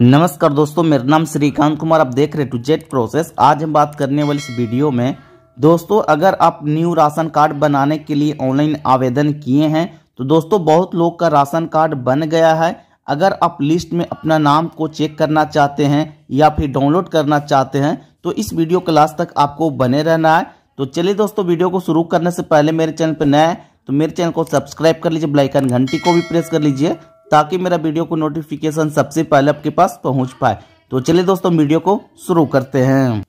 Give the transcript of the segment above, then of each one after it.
नमस्कार दोस्तों मेरा नाम श्रीकांत कुमार आप देख रहे टू जेट प्रोसेस आज हम बात करने वाले इस वीडियो में दोस्तों अगर आप न्यू राशन कार्ड बनाने के लिए ऑनलाइन आवेदन किए हैं तो दोस्तों बहुत लोग का राशन कार्ड बन गया है अगर आप लिस्ट में अपना नाम को चेक करना चाहते हैं या फिर डाउनलोड करना चाहते हैं तो इस वीडियो क्लास तक आपको बने रहना है तो चलिए दोस्तों वीडियो को शुरू करने से पहले मेरे चैनल पर नए तो मेरे चैनल को सब्सक्राइब कर लीजिए ब्लाइकन घंटी को भी प्रेस कर लीजिए ताकि मेरा वीडियो को नोटिफिकेशन सबसे पहले आपके पास पहुंच पाए तो चलिए दोस्तों वीडियो को शुरू करते हैं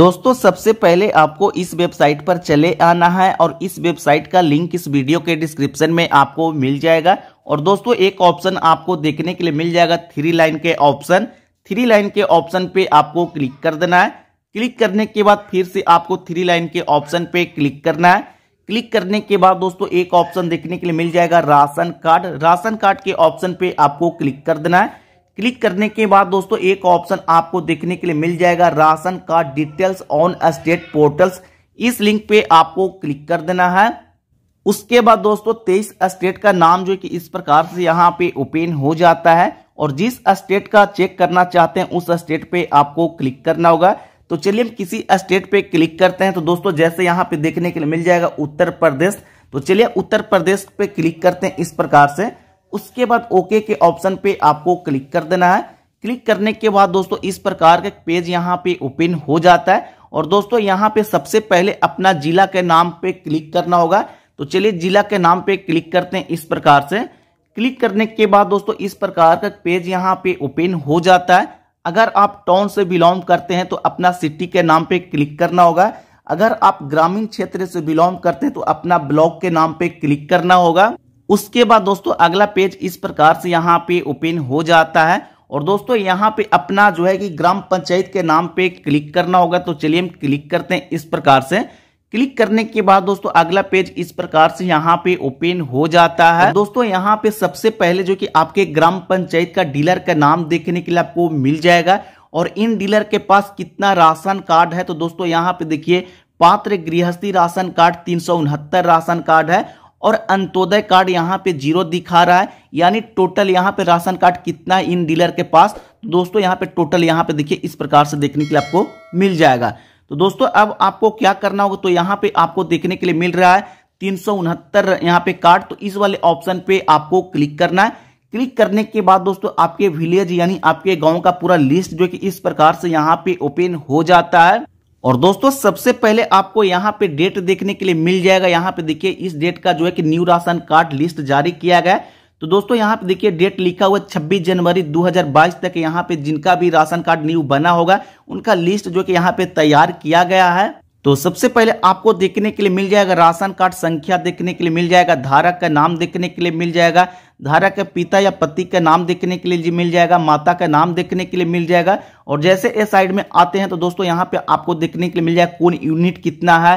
दोस्तों सबसे पहले आपको इस वेबसाइट पर चले आना है और इस वेबसाइट का लिंक इस वीडियो के डिस्क्रिप्शन में आपको मिल जाएगा और दोस्तों एक ऑप्शन आपको देखने के लिए मिल जाएगा थ्री लाइन के ऑप्शन थ्री लाइन के ऑप्शन पे आपको क्लिक कर देना है क्लिक करने के बाद फिर से आपको थ्री लाइन के ऑप्शन पे क्लिक करना है क्लिक करने के बाद दोस्तों एक ऑप्शन देखने के लिए मिल जाएगा राशन कार्ड राशन कार्ड के ऑप्शन पे आपको क्लिक कर देना है क्लिक करने के बाद दोस्तों एक ऑप्शन आपको देखने के लिए मिल जाएगा ration card details on state portals इस लिंक पे आपको क्लिक कर देना है उसके बाद दोस्तों तेईस स्टेट का नाम जो कि इस प्रकार से यहाँ पे ओपन हो जाता है और जिस स्टेट का चेक करना चाहते हैं उस स्टेट पे आपको क्लिक करना होगा तो चलिए हम किसी स्टेट पे क्लिक करते हैं तो दोस्तों जैसे यहाँ पे देखने के लिए मिल जाएगा उत्तर प्रदेश तो चलिए उत्तर प्रदेश पे क्लिक करते हैं इस प्रकार से उसके बाद ओके के ऑप्शन पे आपको क्लिक कर देना है क्लिक करने के बाद दोस्तों इस प्रकार का पेज यहाँ पे ओपन हो जाता है और दोस्तों यहाँ पे सबसे पहले अपना जिला के नाम पे क्लिक करना होगा तो चलिए जिला के नाम पे क्लिक करते हैं इस प्रकार से क्लिक करने के बाद दोस्तों इस प्रकार का पेज यहाँ पे ओपन हो जाता है अगर आप टाउन से बिलोंग करते हैं तो अपना सिटी के नाम पे क्लिक करना होगा अगर आप ग्रामीण क्षेत्र से बिलोंग करते हैं तो अपना ब्लॉक के नाम पे क्लिक करना होगा उसके बाद दोस्तों अगला पेज इस प्रकार से यहाँ पे ओपन हो जाता है और दोस्तों यहाँ पे अपना जो है कि ग्राम पंचायत के नाम पे क्लिक करना होगा तो चलिए हम क्लिक करते हैं इस प्रकार से क्लिक करने के बाद दोस्तों अगला पेज इस प्रकार से यहाँ पे ओपन हो जाता है दोस्तों यहाँ पे सबसे पहले जो कि आपके ग्राम पंचायत का डीलर का नाम देखने के लिए आपको मिल जाएगा और इन डीलर के पास कितना राशन कार्ड है तो दोस्तों यहाँ पे देखिए पात्र गृहस्थी राशन कार्ड तीन राशन कार्ड है और अंत्योदय कार्ड यहाँ पे जीरो दिखा रहा है यानी टोटल यहाँ पे राशन कार्ड कितना है इन डीलर के पास तो दोस्तों यहाँ पे टोटल यहाँ पे देखिए इस प्रकार से देखने के लिए आपको मिल जाएगा तो दोस्तों अब आपको क्या करना होगा तो यहाँ पे आपको देखने के लिए मिल रहा है तीन सौ उनहत्तर यहाँ पे कार्ड तो इस वाले ऑप्शन पे आपको क्लिक करना है क्लिक करने के बाद दोस्तों आपके विलेज यानी आपके गांव का पूरा लिस्ट जो कि इस प्रकार से यहाँ पे ओपन हो जाता है और दोस्तों सबसे पहले आपको यहाँ पे डेट देखने के लिए मिल जाएगा यहाँ पे देखिए इस डेट का जो है कि न्यू राशन कार्ड लिस्ट जारी किया गया है तो दोस्तों यहाँ पे देखिए डेट लिखा हुआ 26 जनवरी 2022 तक यहाँ पे जिनका भी राशन कार्ड न्यू बना होगा उनका लिस्ट जो कि यहाँ पे तैयार किया गया है तो सबसे पहले आपको देखने के लिए मिल जाएगा राशन कार्ड संख्या देखने के लिए मिल जाएगा धारक का नाम देखने के लिए मिल जाएगा धारक के पिता या पति का नाम देखने के लिए मिल जाएगा माता का नाम देखने के लिए मिल जाएगा और जैसे ए साइड में आते हैं तो दोस्तों यहाँ पे आपको देखने के लिए मिल जाएगा कौन यूनिट कितना है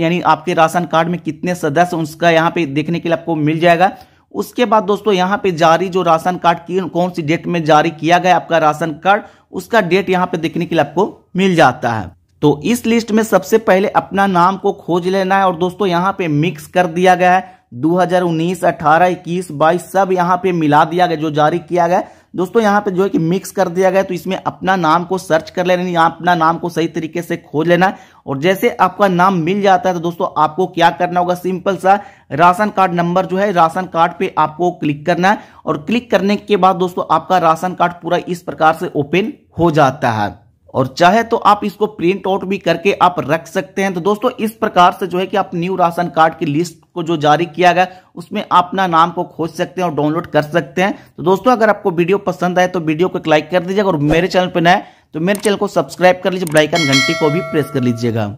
यानी आपके राशन कार्ड में कितने सदस्य उसका यहाँ पे देखने के लिए आपको मिल जाएगा उसके बाद दोस्तों यहाँ पे जारी जो राशन कार्ड की कौन सी डेट में जारी किया गया आपका राशन कार्ड उसका डेट यहाँ पे देखने के लिए आपको मिल जाता है तो इस लिस्ट में सबसे पहले अपना नाम को खोज लेना है और दोस्तों यहाँ पे मिक्स कर दिया गया है 2019, 18, 21, 22 सब यहाँ पे मिला दिया गया जो जारी किया गया दोस्तों यहाँ पे जो है कि मिक्स कर दिया गया तो इसमें अपना नाम को सर्च कर लेना यहाँ अपना नाम को सही तरीके से खोज लेना और जैसे आपका नाम मिल जाता है तो दोस्तों आपको क्या करना होगा सिंपल सा राशन कार्ड नंबर जो है राशन कार्ड पे आपको क्लिक करना है और क्लिक करने के बाद दोस्तों आपका राशन कार्ड पूरा इस प्रकार से ओपन हो जाता है और चाहे तो आप इसको प्रिंट आउट भी करके आप रख सकते हैं तो दोस्तों इस प्रकार से जो है कि आप न्यू राशन कार्ड की लिस्ट को जो जारी किया गया उसमें अपना नाम को खोज सकते हैं और डाउनलोड कर सकते हैं तो दोस्तों अगर आपको वीडियो पसंद आए तो वीडियो को लाइक कर दीजिएगा और मेरे चैनल पर नए तो मेरे चैनल को सब्सक्राइब कर लीजिए ब्लाइकन घंटी को भी प्रेस कर लीजिएगा